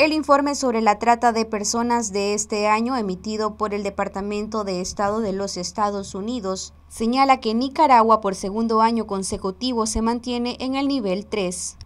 El informe sobre la trata de personas de este año emitido por el Departamento de Estado de los Estados Unidos señala que Nicaragua por segundo año consecutivo se mantiene en el nivel 3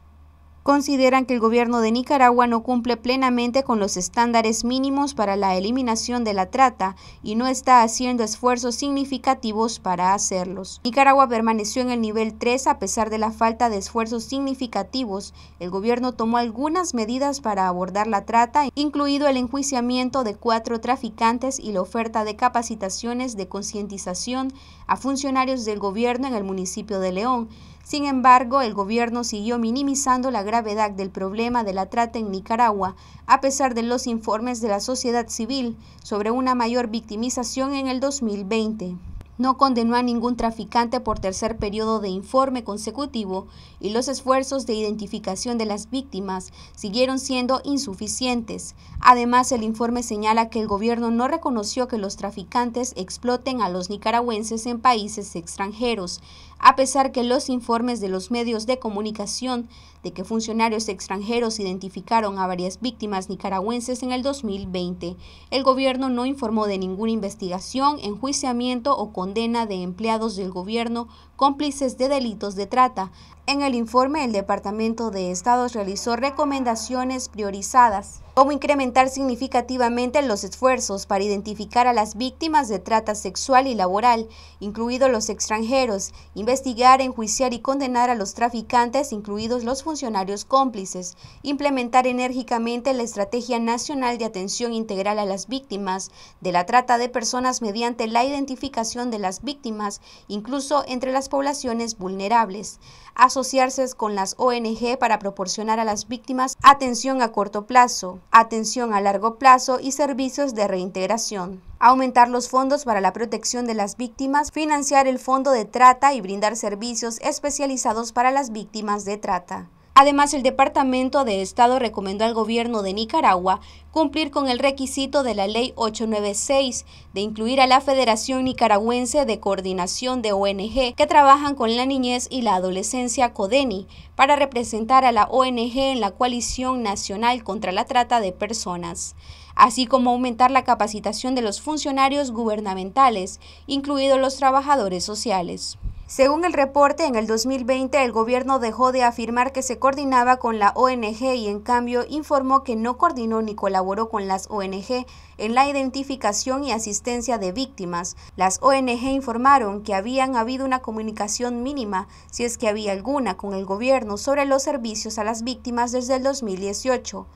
consideran que el gobierno de Nicaragua no cumple plenamente con los estándares mínimos para la eliminación de la trata y no está haciendo esfuerzos significativos para hacerlos. Nicaragua permaneció en el nivel 3 a pesar de la falta de esfuerzos significativos. El gobierno tomó algunas medidas para abordar la trata, incluido el enjuiciamiento de cuatro traficantes y la oferta de capacitaciones de concientización a funcionarios del gobierno en el municipio de León. Sin embargo, el gobierno siguió minimizando la gravedad del problema de la trata en Nicaragua, a pesar de los informes de la sociedad civil sobre una mayor victimización en el 2020 no condenó a ningún traficante por tercer periodo de informe consecutivo y los esfuerzos de identificación de las víctimas siguieron siendo insuficientes. Además, el informe señala que el gobierno no reconoció que los traficantes exploten a los nicaragüenses en países extranjeros, a pesar que los informes de los medios de comunicación de que funcionarios extranjeros identificaron a varias víctimas nicaragüenses en el 2020. El gobierno no informó de ninguna investigación, enjuiciamiento o condena de empleados del gobierno cómplices de delitos de trata. En el informe, el Departamento de Estados realizó recomendaciones priorizadas Cómo incrementar significativamente los esfuerzos para identificar a las víctimas de trata sexual y laboral, incluidos los extranjeros, investigar, enjuiciar y condenar a los traficantes, incluidos los funcionarios cómplices, implementar enérgicamente la Estrategia Nacional de Atención Integral a las Víctimas de la Trata de Personas mediante la identificación de las víctimas, incluso entre las poblaciones vulnerables, asociarse con las ONG para proporcionar a las víctimas atención a corto plazo, atención a largo plazo y servicios de reintegración. Aumentar los fondos para la protección de las víctimas, financiar el fondo de trata y brindar servicios especializados para las víctimas de trata. Además, el Departamento de Estado recomendó al gobierno de Nicaragua cumplir con el requisito de la Ley 896 de incluir a la Federación Nicaragüense de Coordinación de ONG que trabajan con la niñez y la adolescencia CODENI para representar a la ONG en la coalición nacional contra la trata de personas, así como aumentar la capacitación de los funcionarios gubernamentales, incluidos los trabajadores sociales. Según el reporte, en el 2020 el gobierno dejó de afirmar que se coordinaba con la ONG y en cambio informó que no coordinó ni colaboró con las ONG en la identificación y asistencia de víctimas. Las ONG informaron que habían habido una comunicación mínima, si es que había alguna, con el gobierno sobre los servicios a las víctimas desde el 2018.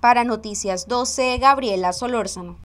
Para Noticias 12, Gabriela Solórzano.